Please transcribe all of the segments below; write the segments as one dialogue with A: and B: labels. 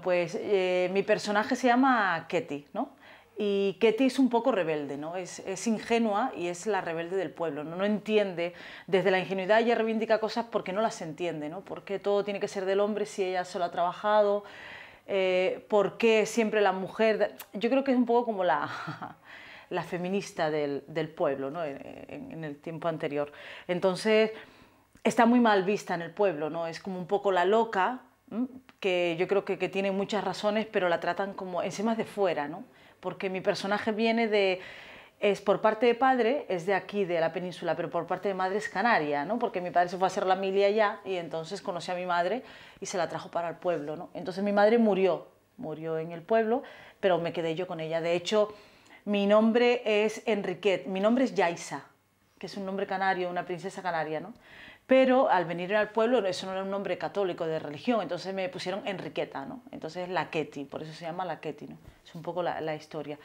A: pues eh, mi personaje se llama Ketty, ¿no? Y Ketty es un poco rebelde, ¿no? Es, ingenua y es la rebelde del pueblo, ¿no? ¿no? entiende, desde la ingenuidad ella reivindica cosas porque no las entiende, ¿no? Porque todo tiene que ser del hombre si ella solo ha trabajado, eh, porque siempre la mujer... Yo creo que es un poco como la, la feminista del, pueblo, ¿no? En, en el tiempo anterior. Entonces, está muy mal vista en el pueblo, ¿no? Es como un poco la loca que yo creo que, tiene muchas razones, pero la tratan como encima de fuera, ¿no? Porque mi personaje viene de es por parte de padre, es de aquí, de la península, pero por parte de madre es canaria, ¿no? Porque mi padre se fue a hacer la milia allá y entonces conocí a mi madre y se la trajo para el pueblo, ¿no? Entonces mi madre murió, murió en el pueblo, pero me quedé yo con ella. De hecho, mi nombre es Enriquet, mi nombre es Yaisa, que es un nombre canario, una princesa canaria, ¿no? pero al venir al pueblo eso no era un nombre católico de religión, entonces me pusieron Enriqueta, ¿no? Entonces la Ketty, por eso se llama la Ketty, ¿no? Es un poco la, historia.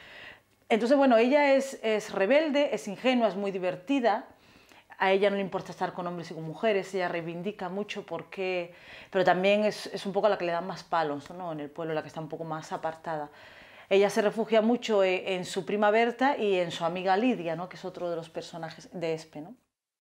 A: Entonces, bueno, ella es, rebelde, es ingenua, es muy divertida, a ella no le importa estar con hombres y con mujeres, ella reivindica mucho porque, pero también es, un poco la que le da más palos, ¿no? En el pueblo, la que está un poco más apartada. Ella se refugia mucho en, eh, en su prima Berta y en su amiga Lidia, ¿no? Que es otro de los personajes de Espe, ¿no?